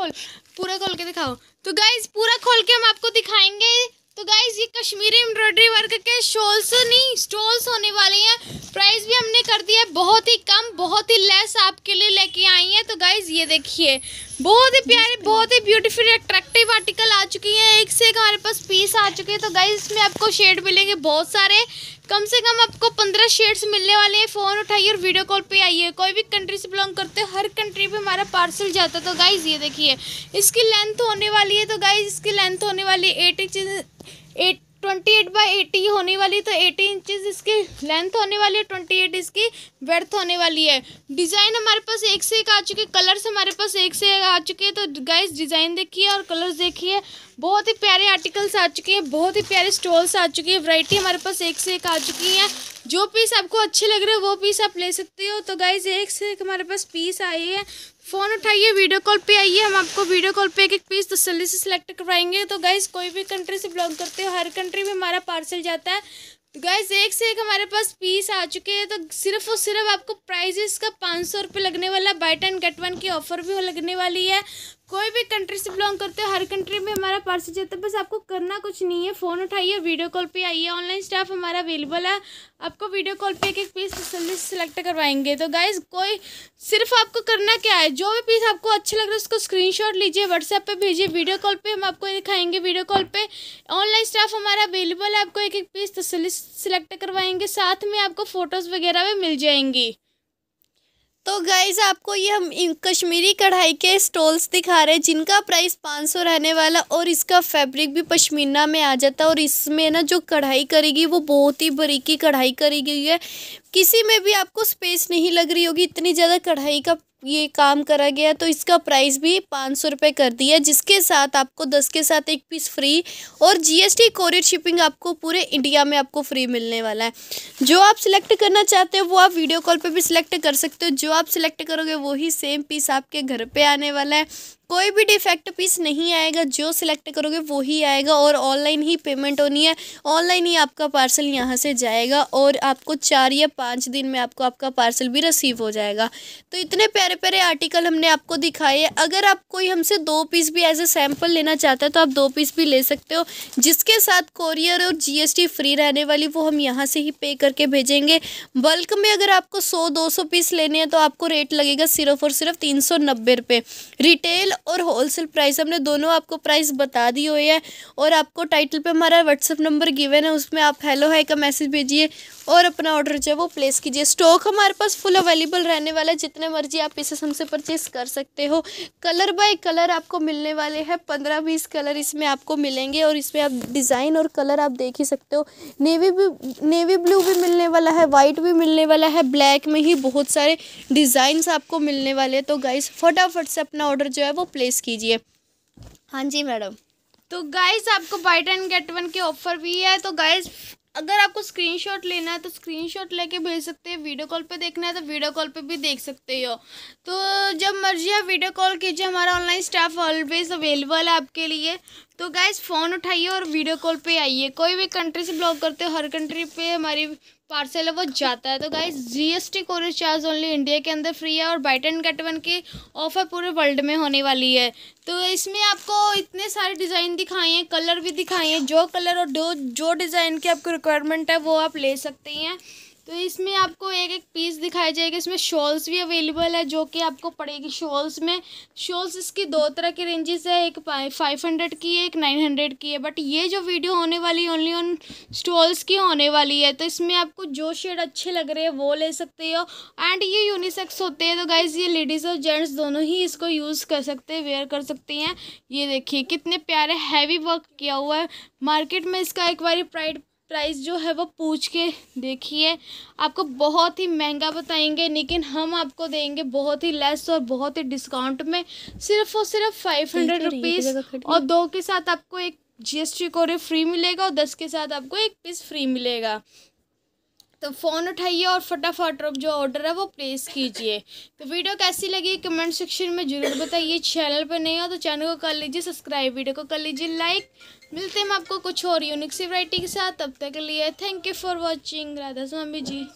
खोल पूरा खोल के दिखाओ तो गाइज पूरा खोल के हम आपको दिखाएंगे तो गाइज ये कश्मीरी एम्ब्रॉयडरी वर्क के शोल्स नहीं स्टॉल्स होने वाले हैं प्राइस कर दी है बहुत ही कम बहुत ही लेस आपके लिए लेके आई है तो गाइज़ ये देखिए बहुत ही प्यारे बहुत ही ब्यूटीफुल अट्रैक्टिव आर्टिकल आ चुकी है एक से एक हमारे पास पीस आ चुके हैं तो गाइज़ इसमें आपको शेड मिलेंगे बहुत सारे कम से कम आपको पंद्रह शेड्स मिलने वाले हैं फ़ोन उठाइए और वीडियो कॉल पे आइए कोई भी कंट्री से बिलोंग करते हो हर कंट्री पे हमारा पार्सल जाता है तो गाइज़ ये देखिए इसकी लेंथ होने वाली है तो गाइज़ इसकी लेंथ होने वाली है eight inch eight twenty eight by eighty होने वाली तो एटी इंचज इसकी लेंथ होने वाली है ट्वेंटी एट इसकी वर्थ होने वाली है डिज़ाइन हमारे पास एक से एक आ चुके कलर्स हमारे पास एक से एक आ चुके हैं तो गाइस डिज़ाइन देखिए और कलर्स देखिए बहुत ही प्यारे आर्टिकल्स आ चुके हैं बहुत ही प्यारे स्टॉल्स आ चुके हैं वराइटी हमारे पास एक से एक आ चुकी है तो जो पीस आपको अच्छे लग रहे हैं वो पीस आप ले सकते हो तो गाइज एक से एक हमारे पास पीस आई है फ़ोन उठाइए वीडियो कॉल पे आइए हम आपको वीडियो कॉल पे एक एक पीस तसली से सिलेक्ट करवाएंगे तो गाइज कोई भी कंट्री से बिलोंग करते हो हर कंट्री में हमारा पार्सल जाता है तो गाइज एक से एक हमारे पास पीस आ चुके हैं तो सिर्फ और सिर्फ आपको प्राइजेस का पाँच सौ रुपये लगने वाला बाई टेन गेट वन की ऑफर भी लगने वाली है कोई भी कंट्री से बिलोंग करते हो हर कंट्री में हमारा पार्सल जाता है तो बस आपको करना कुछ नहीं है फ़ोन उठाइए वीडियो कॉल पे आइए ऑनलाइन स्टाफ हमारा अवेलेबल है आपको वीडियो कॉल पे एक एक पीस तसली सेलेक्ट करवाएंगे तो गाइज कोई सिर्फ आपको करना क्या है जो भी पीस आपको अच्छा लग रहा है उसको स्क्रीन लीजिए व्हाट्सएप पर भेजिए वीडियो कॉल पर हम आपको दिखाएंगे वीडियो कॉल पर ऑनलाइन स्टाफ हमारा अवेलेबल है आपको एक एक पीस तसली सेलेक्ट करवाएंगे साथ में आपको फ़ोटोज़ वगैरह भी मिल जाएंगी तो गाइज आपको ये हम कश्मीरी कढ़ाई के स्टॉल्स दिखा रहे हैं जिनका प्राइस पाँच सौ रहने वाला और इसका फैब्रिक भी पश्मीना में आ जाता है और इसमें ना जो कढ़ाई करेगी वो बहुत ही बरीकी कढ़ाई करी गई है किसी में भी आपको स्पेस नहीं लग रही होगी इतनी ज़्यादा कढ़ाई का ये काम करा गया तो इसका प्राइस भी पाँच सौ रुपये कर दिया जिसके साथ आपको दस के साथ एक पीस फ्री और जीएसटी कोरियर शिपिंग आपको पूरे इंडिया में आपको फ्री मिलने वाला है जो आप सिलेक्ट करना चाहते हो वो आप वीडियो कॉल पे भी सिलेक्ट कर सकते हो जो आप सिलेक्ट करोगे वही सेम पीस आपके घर पे आने वाला है कोई भी डिफेक्ट पीस नहीं आएगा जो सिलेक्ट करोगे वो ही आएगा और ऑनलाइन ही पेमेंट होनी है ऑनलाइन ही आपका पार्सल यहाँ से जाएगा और आपको चार या पाँच दिन में आपको आपका पार्सल भी रिसीव हो जाएगा तो इतने प्यारे प्यारे आर्टिकल हमने आपको दिखाए अगर आप कोई हमसे दो पीस भी एज ए सैम्पल लेना चाहता है तो आप दो पीस भी ले सकते हो जिसके साथ कोरियर और जी फ्री रहने वाली वो हम यहाँ से ही पे करके भेजेंगे बल्क में अगर आपको सौ दो सौ पीस लेने हैं तो आपको रेट लगेगा सिर्फ और सिर्फ तीन सौ नब्बे रुपये रिटेल और होलसेल प्राइस हमने दोनों आपको प्राइस बता दी हुई है और आपको टाइटल पे हमारा व्हाट्सअप नंबर गिवन है उसमें आप हेलो है का मैसेज भेजिए और अपना ऑर्डर जो है वो प्लेस कीजिए स्टॉक हमारे पास फुल अवेलेबल रहने वाला है जितने मर्जी आप इसे हमसे परचेस कर सकते हो कलर बाय कलर आपको मिलने वाले हैं पंद्रह बीस कलर इसमें आपको मिलेंगे और इसमें आप डिज़ाइन और कलर आप देख ही सकते हो नेवी भी नेवी ब्लू भी मिलने वाला है वाइट भी मिलने वाला है ब्लैक में ही बहुत सारे डिज़ाइंस आपको मिलने वाले हैं तो गाइस फटाफट से अपना ऑर्डर जो है वो प्लेस कीजिए हाँ जी मैडम तो गाइज आपको बाई टेन गेट वन के ऑफर भी है तो गाइज अगर आपको स्क्रीनशॉट लेना है तो स्क्रीनशॉट लेके भेज सकते हैं वीडियो कॉल पे देखना है तो वीडियो कॉल पे भी देख सकते हो तो जब मर्जी आप वीडियो कॉल कीजिए हमारा ऑनलाइन स्टाफ ऑलवेज अवेलेबल है आपके लिए तो गाइज़ फ़ोन उठाइए और वीडियो कॉल पे आइए कोई भी कंट्री से ब्लॉग करते हो हर कंट्री पे हमारी पार्सल है वो जाता है तो guys GST courier charge only India के अंदर फ्री है और बाइट एंड कट वन की ऑफर पूरे वर्ल्ड में होने वाली है तो इसमें आपको इतने सारे डिज़ाइन दिखाए हैं कलर भी दिखाए हैं जो कलर और जो जो डिज़ाइन की आपको रिक्वायरमेंट है वो आप ले सकते हैं तो इसमें आपको एक एक पीस दिखाई जाएगा इसमें शॉल्स भी अवेलेबल है जो कि आपको पड़ेगी शॉल्स में शॉल्स इसकी दो तरह की रेंजेस है एक फाइव हंड्रेड की है एक नाइन हंड्रेड की है बट ये जो वीडियो होने वाली ओनली ऑन स्टॉल्स की होने वाली है तो इसमें आपको जो शेड अच्छे लग रहे हैं वो ले सकते हो एंड ये यूनिसेक्स होते हैं तो गाइज़ ये लेडीज़ और जेंट्स दोनों ही इसको यूज़ कर सकते हैं वेयर कर सकते हैं ये देखिए कितने प्यारे हैवी वर्क किया हुआ है मार्केट में इसका एक बार प्राइड प्राइस जो है वो पूछ के देखिए आपको बहुत ही महंगा बताएंगे लेकिन हम आपको देंगे बहुत ही लेस और बहुत ही डिस्काउंट में सिर्फ और सिर्फ फाइव हंड्रेड रुपीज़ और दो के साथ आपको एक जीएसटी कोड फ्री मिलेगा और दस के साथ आपको एक पीस फ्री मिलेगा तो फ़ोन उठाइए और फटाफट जो ऑर्डर है वो प्लेस कीजिए तो वीडियो कैसी लगी कमेंट सेक्शन में ज़रूर बताइए चैनल पर नहीं हो तो चैनल को कर लीजिए सब्सक्राइब वीडियो को कर लीजिए लाइक मिलते हैं हम आपको कुछ और यूनिक सी वराइटी के साथ तब तक के लिए thank you for watching Radha Swami ji